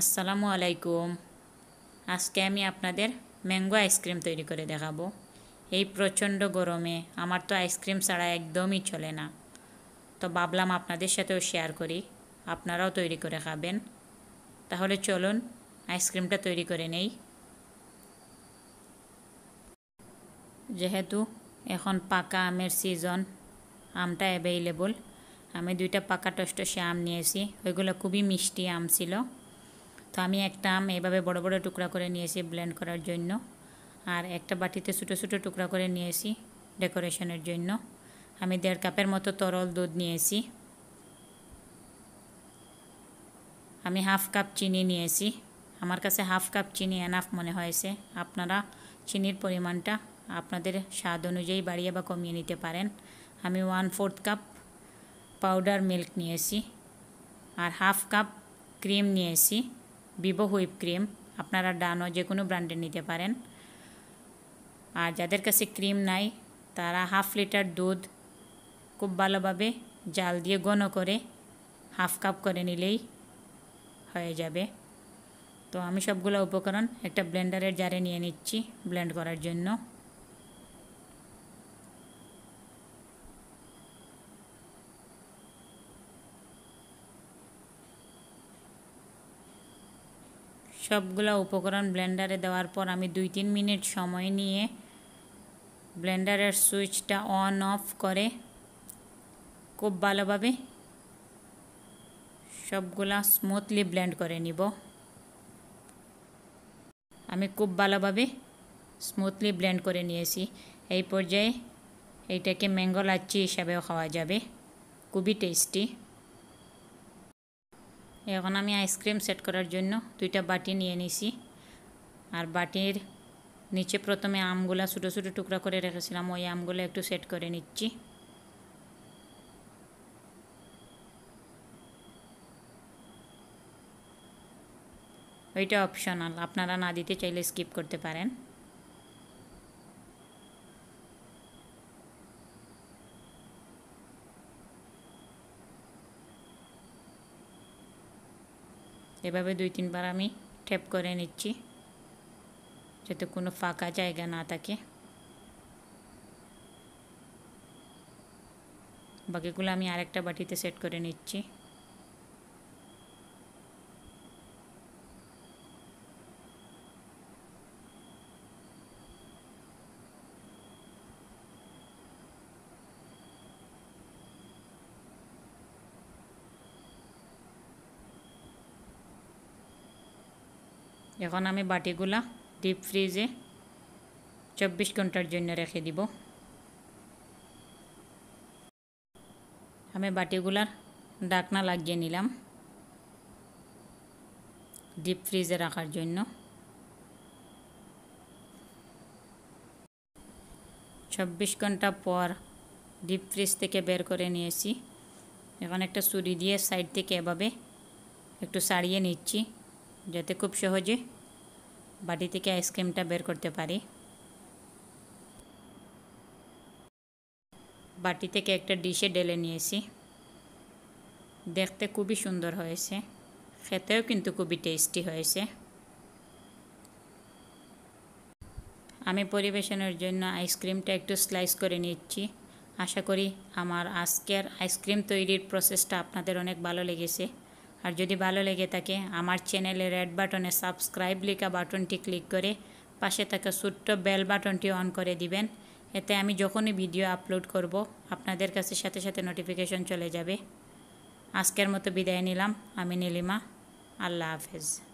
আসসালামু আলাইকুম আজকে আমি আপনাদের ম্যাঙ্গো আইসক্রিম তৈরি করে দেখাবো এই প্রচণ্ড গরমে আমার তো আইসক্রিম ছাড়া একদমই চলে না তো ভাবলাম আপনাদের সাথেও শেয়ার করি আপনারাও তৈরি করে খাবেন তাহলে চলুন আইসক্রিমটা তৈরি করে নেই যেহেতু এখন পাকা আমের সিজন আমটা অ্যাভেইলেবল আমি দুইটা পাকা টস্টসে আম নিয়েছি ওইগুলো খুবই মিষ্টি আম ছিল তো আমি একটা আম এভাবে বড় বড় টুকরা করে নিয়েছি ব্লেন্ড করার জন্য আর একটা বাটিতে ছোটো ছোটো টুকরা করে নিয়েছি ডেকোরেশনের জন্য আমি দেড় কাপের মতো তরল দুধ নিয়েছি আমি হাফ কাপ চিনি নিয়েছি আমার কাছে হাফ কাপ চিনি এনাফ মনে হয়েছে আপনারা চিনির পরিমাণটা আপনাদের স্বাদ অনুযায়ী বাড়িয়ে বা কমিয়ে নিতে পারেন আমি one fourth cup powder milk নিয়েছি আর হাফ কাপ ক্রিম নিয়েছি ভিভো হুইপ ক্রিম আপনারা ডানো যে কোনো ব্র্যান্ডের নিতে পারেন আর যাদের কাছে ক্রিম নাই তারা হাফ লিটার দুধ খুব ভালোভাবে জাল দিয়ে গণ করে হাফ কাপ করে নিলেই হয়ে যাবে তো আমি সবগুলো উপকরণ একটা ব্লেন্ডারের জারে নিয়ে নিচ্ছি ব্লেন্ড করার জন্য সবগুলা উপকরণ ব্লেন্ডারে দেওয়ার পর আমি দুই তিন মিনিট সময় নিয়ে ব্লেন্ডারের সুইচটা অন অফ করে খুব ভালোভাবে সবগুলা স্মুথলি ব্লেন্ড করে নিব আমি খুব ভালোভাবে স্মুথলি ব্লেন্ড করে নিয়েছি এই পর্যায়ে এইটাকে ম্যাঙ্গো লাচ্চি হিসাবেও খাওয়া যাবে খুবই টেস্টি এখন আমি আইসক্রিম সেট করার জন্য দুইটা বাটি নিয়ে নিছি আর বাটির নিচে প্রথমে আমগুলা ছোটো ছোটো টুকরা করে রেখেছিলাম ওই আমগুলো একটু সেট করে নিচ্ছি ওইটা অপশনাল আপনারা না দিতে চাইলে স্কিপ করতে পারেন এভাবে দুই তিনবার আমি ট্যাপ করে নিচ্ছি যাতে কোনো ফাঁকা জায়গা না থাকে বাকিগুলো আমি আরেকটা বাটিতে সেট করে নিচ্ছি এখন আমি বাটিগুলা ডিপ ফ্রিজে চব্বিশ ঘন্টার জন্য রেখে দিব আমি বাটিগুলার ডাকনা লাগিয়ে নিলাম ডিপ ফ্রিজে রাখার জন্য চব্বিশ ঘন্টা পর ডিপ ফ্রিজ থেকে বের করে নিয়েছি এখন একটা চুরি দিয়ে সাইড থেকে এভাবে একটু সারিয়ে নিচ্ছি যাতে খুব সহজে বাটি থেকে আইসক্রিমটা বের করতে পারি বাটি থেকে একটা ডিশে ডেলে নিয়েছি দেখতে খুবই সুন্দর হয়েছে খেতেও কিন্তু খুবই টেস্টি হয়েছে আমি পরিবেশনের জন্য আইসক্রিমটা একটু স্লাইস করে নিচ্ছি আশা করি আমার আজকের আইসক্রিম তৈরির প্রসেসটা আপনাদের অনেক ভালো লেগেছে আর যদি ভালো লেগে থাকে আমার চ্যানেলে রেড বাটনে সাবস্ক্রাইব লেখা বাটনটি ক্লিক করে পাশে থাকা ছোট্ট বেল বাটনটি অন করে দিবেন এতে আমি যখনই ভিডিও আপলোড করব আপনাদের কাছে সাথে সাথে নোটিফিকেশন চলে যাবে আজকের মতো বিদায় নিলাম আমি নীলিমা আল্লাহ হাফেজ